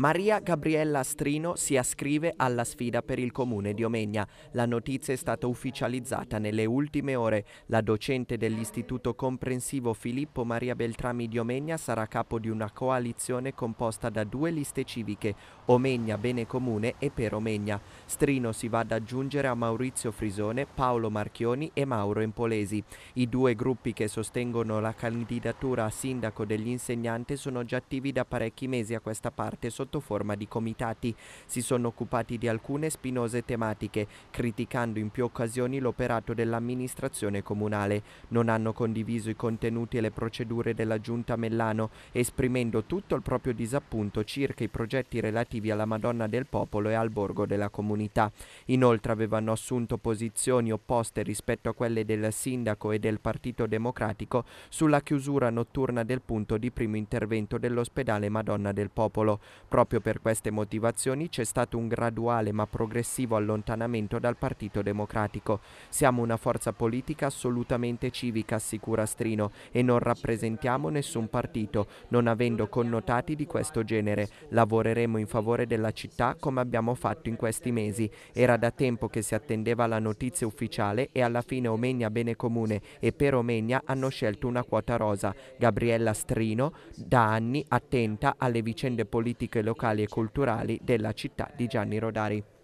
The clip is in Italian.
Maria Gabriella Strino si ascrive alla sfida per il comune di Omegna. La notizia è stata ufficializzata nelle ultime ore. La docente dell'Istituto Comprensivo Filippo Maria Beltrami di Omegna sarà capo di una coalizione composta da due liste civiche, Omegna Bene Comune e Per Omegna. Strino si va ad aggiungere a Maurizio Frisone, Paolo Marchioni e Mauro Empolesi. I due gruppi che sostengono la candidatura a sindaco degli insegnanti sono già attivi da parecchi mesi a questa parte sotto sotto forma di comitati. Si sono occupati di alcune spinose tematiche, criticando in più occasioni l'operato dell'amministrazione comunale. Non hanno condiviso i contenuti e le procedure della giunta Mellano, esprimendo tutto il proprio disappunto circa i progetti relativi alla Madonna del Popolo e al borgo della comunità. Inoltre avevano assunto posizioni opposte rispetto a quelle del sindaco e del Partito Democratico sulla chiusura notturna del punto di primo intervento dell'ospedale Madonna del Popolo. Proprio per queste motivazioni c'è stato un graduale ma progressivo allontanamento dal Partito Democratico. Siamo una forza politica assolutamente civica, assicura Strino, e non rappresentiamo nessun partito, non avendo connotati di questo genere. Lavoreremo in favore della città come abbiamo fatto in questi mesi. Era da tempo che si attendeva la notizia ufficiale e alla fine Omegna Bene Comune e per Omegna hanno scelto una quota rosa. Gabriella Strino, da anni attenta alle vicende politiche locali e culturali della città di Gianni Rodari.